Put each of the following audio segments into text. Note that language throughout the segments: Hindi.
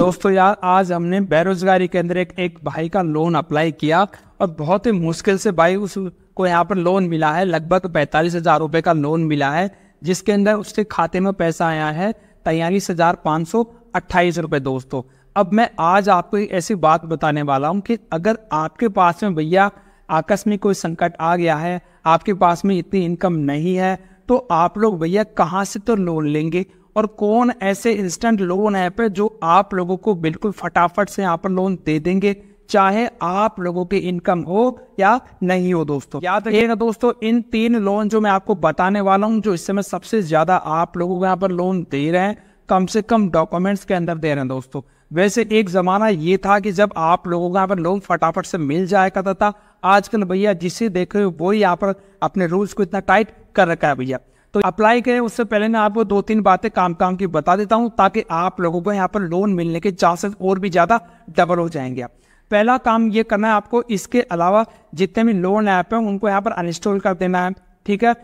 दोस्तों यार आज हमने बेरोजगारी के अंदर एक, एक भाई का लोन अप्लाई किया और बहुत ही मुश्किल से भाई उसको यहाँ पर लोन मिला है लगभग पैंतालीस हज़ार रुपये का लोन मिला है जिसके अंदर उसके खाते में पैसा आया है तैयलीस हज़ार पाँच सौ अट्ठाईस रुपये दोस्तों अब मैं आज आपको एक ऐसी बात बताने वाला हूँ कि अगर आपके पास में भैया आकस्मिक कोई संकट आ गया है आपके पास में इतनी इनकम नहीं है तो आप लोग भैया कहाँ से तो लोन लेंगे और कौन ऐसे इंस्टेंट लोन ऐप है जो आप लोगों को बिल्कुल फटाफट से यहाँ पर लोन दे देंगे चाहे आप लोगों की इनकम हो या नहीं हो दोस्तों याद रखिएगा दोस्तों इन तीन लोन जो मैं आपको बताने वाला हूँ जो इस समय सबसे ज्यादा आप लोगों को यहाँ पर लोन दे रहे हैं कम से कम डॉक्यूमेंट्स के अंदर दे रहे हैं दोस्तों वैसे एक ज़माना ये था कि जब आप लोगों को यहाँ पर लोन फटाफट से मिल जाया करता था आजकल भैया जिसे देख रहे हो वो यहाँ पर अपने रूल्स को इतना टाइट कर रखा है भैया तो अप्लाई करें उससे पहले मैं आपको दो तीन बातें काम काम की बता देता हूँ ताकि आप लोगों को यहाँ पर लोन मिलने के चांसेस और भी ज़्यादा डबल हो जाएंगे आप पहला काम ये करना है आपको इसके अलावा जितने भी लोन ऐप हैं उनको यहाँ पर अनइंस्टॉल कर देना है ठीक है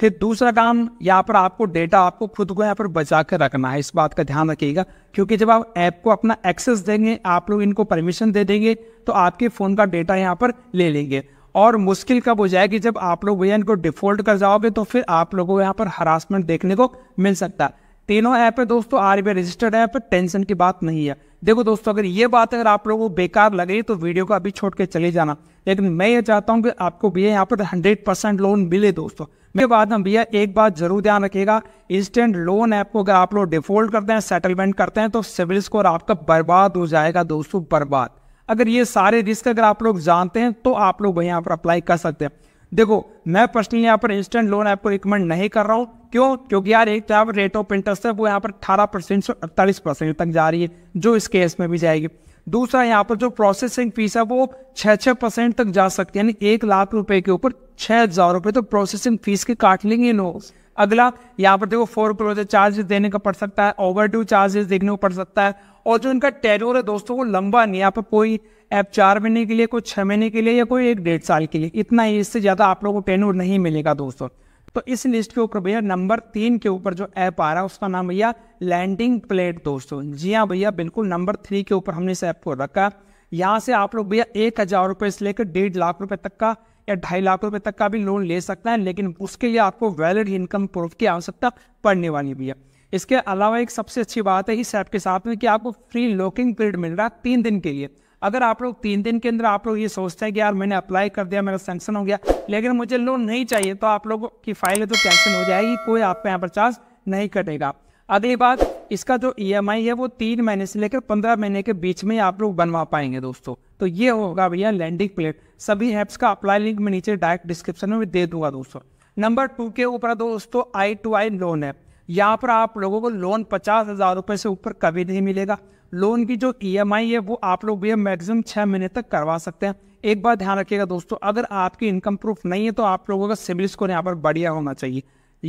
फिर दूसरा काम यहाँ पर आपको डेटा आपको खुद को यहाँ पर बचा कर रखना है इस बात का ध्यान रखिएगा क्योंकि जब आप ऐप को अपना एक्सेस देंगे आप लोग इनको परमिशन दे देंगे तो आपके फ़ोन का डेटा यहाँ पर ले लेंगे और मुश्किल कब हो जाएगी जब आप लोग भैया इनको डिफॉल्ट कर जाओगे तो फिर आप लोगों को यहाँ पर हरासमेंट देखने को मिल सकता है तीनों ऐप है दोस्तों आर बी रजिस्टर्ड ऐप है टेंशन की बात नहीं है देखो दोस्तों अगर ये बात अगर आप लोगों को बेकार लग रही तो वीडियो को अभी छोड़ के चले जाना लेकिन मैं ये चाहता हूँ कि आपको भैया यहाँ पर हंड्रेड परसेंट लोन मिले दोस्तों मेरे बाद में भैया एक बात जरूर ध्यान रखिएगा इंस्टेंट लोन ऐप को अगर आप लोग डिफॉल्ट करते हैं सेटलमेंट करते हैं तो सिविल स्कोर आपका बर्बाद हो जाएगा दोस्तों बर्बाद अगर ये सारे रिस्क अगर आप लोग जानते हैं तो आप लोग यहाँ पर अप्लाई कर सकते हैं देखो मैं पर्सनली यहाँ पर इंस्टेंट लोन ऐप को रिकमेंड नहीं कर रहा हूँ क्यों क्योंकि यार एक तो यहाँ पर रेट ऑफ इंटरेस्ट है वो यहाँ पर अठारह परसेंट से अड़तालीस परसेंट तक जा रही है जो इस केस में भी जाएगी दूसरा यहाँ पर जो प्रोसेसिंग फीस है वो छः छः परसेंट तक जा सकती है यानी एक लाख रुपए के ऊपर छः हज़ार रुपये तो प्रोसेसिंग फीस के काट लेंगे लोग अगला यहाँ पर देखो फोर क्लोजर चार्जेस देने का पड़ सकता है ओवर ड्यू चार्जेस देखने को पड़ सकता है और जो इनका टेरोर है दोस्तों वो लंबा नहीं यहाँ पर कोई ऐप चार महीने के लिए कोई छः महीने के लिए या कोई एक डेढ़ साल के लिए इतना ही इससे ज़्यादा आप लोगों को टेनोर नहीं मिलेगा दोस्तों तो इस लिस्ट के ऊपर भैया नंबर तीन के ऊपर जो ऐप आ रहा है उसका नाम भैया लैंडिंग प्लेट दोस्तों जी हाँ भैया बिल्कुल नंबर थ्री के ऊपर हमने इस ऐप को रखा यहाँ से आप लोग भैया एक हज़ार रुपये से लेकर डेढ़ लाख रुपये तक का या ढाई लाख रुपए तक का भी लोन ले सकता है लेकिन उसके लिए आपको वैलिड इनकम प्रूफ की आवश्यकता पड़ने वाली भी है इसके अलावा एक सबसे अच्छी बात है इस ऐप के साथ में कि आपको फ्री लॉकिंग पीरियड मिल रहा है तीन दिन के लिए अगर आप लोग तीन दिन के अंदर आप लोग ये सोचते हैं कि यार मैंने अप्लाई कर दिया मेरा सेंक्शन हो गया लेकिन मुझे लोन नहीं चाहिए तो आप लोगों की फाइल है तो कैंसिल हो जाएगी कोई आपको यहाँ पर चार्ज नहीं कटेगा अगली बात इसका जो ई e है वो तीन महीने से लेकर पंद्रह महीने के बीच में आप लोग बनवा पाएंगे दोस्तों तो ये होगा भैया लैंडिंग प्लेट सभी ऐप्स का अप्लाई लिंक में नीचे डायरेक्ट डिस्क्रिप्शन में दे दूंगा दोस्तों नंबर टू के ऊपर दोस्तों I two I loan app यहाँ पर आप लोगों को लोन पचास हज़ार रुपये से ऊपर कभी नहीं मिलेगा लोन की जो ई e है वो आप लोग भैया मैक्सिमम छः महीने तक करवा सकते हैं एक बार ध्यान रखिएगा दोस्तों अगर आपकी इनकम प्रूफ नहीं है तो आप लोगों का सिविल स्कोर यहाँ पर बढ़िया होना चाहिए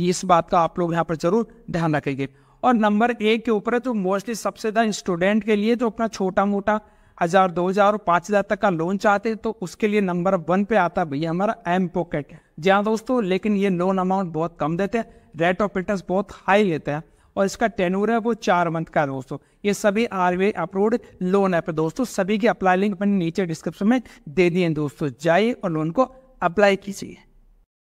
इस बात का आप लोग यहाँ पर जरूर ध्यान रखेंगे और नंबर एक के ऊपर है तो मोस्टली सबसे ज़्यादा स्टूडेंट के लिए जो तो अपना छोटा मोटा हज़ार दो हज़ार और पाँच हज़ार तक का लोन चाहते हैं तो उसके लिए नंबर वन पे आता है भैया हमारा एम पॉकेट जी हाँ दोस्तों लेकिन ये लोन अमाउंट बहुत कम देते हैं रेट ऑफ इंटरेस्ट बहुत हाई लेते हैं और इसका टेनूर है वो चार मंथ का दोस्तों ये सभी R B approved loan app है दोस्तों सभी की अप्लाई लिंक अपने नीचे डिस्क्रिप्शन में दे दिए दोस्तों जाइए और लोन को अप्लाई कीजिए